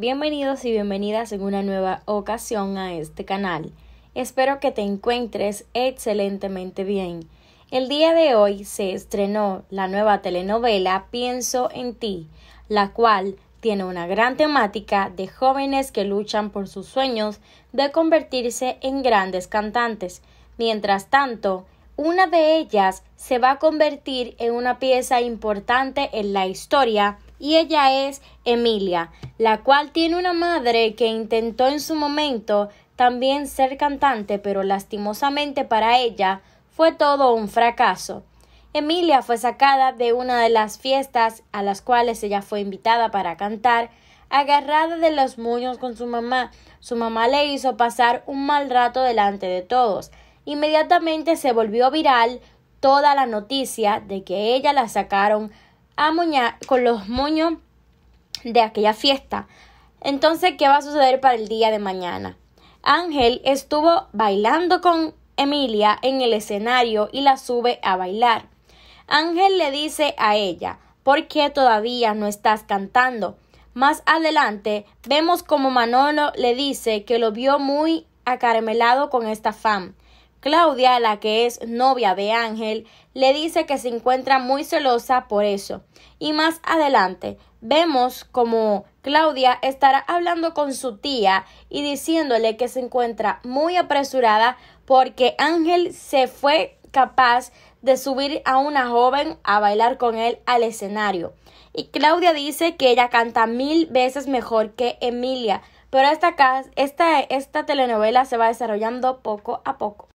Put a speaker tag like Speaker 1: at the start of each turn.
Speaker 1: Bienvenidos y bienvenidas en una nueva ocasión a este canal. Espero que te encuentres excelentemente bien. El día de hoy se estrenó la nueva telenovela Pienso en ti, la cual tiene una gran temática de jóvenes que luchan por sus sueños de convertirse en grandes cantantes. Mientras tanto, una de ellas se va a convertir en una pieza importante en la historia y ella es Emilia, la cual tiene una madre que intentó en su momento también ser cantante, pero lastimosamente para ella fue todo un fracaso. Emilia fue sacada de una de las fiestas a las cuales ella fue invitada para cantar, agarrada de los muños con su mamá. Su mamá le hizo pasar un mal rato delante de todos. Inmediatamente se volvió viral toda la noticia de que ella la sacaron a con los moños de aquella fiesta. Entonces, ¿qué va a suceder para el día de mañana? Ángel estuvo bailando con Emilia en el escenario y la sube a bailar. Ángel le dice a ella, ¿por qué todavía no estás cantando? Más adelante vemos como Manolo le dice que lo vio muy acaramelado con esta fam. Claudia, la que es novia de Ángel, le dice que se encuentra muy celosa por eso. Y más adelante vemos como Claudia estará hablando con su tía y diciéndole que se encuentra muy apresurada porque Ángel se fue capaz de subir a una joven a bailar con él al escenario. Y Claudia dice que ella canta mil veces mejor que Emilia, pero esta, esta telenovela se va desarrollando poco a poco.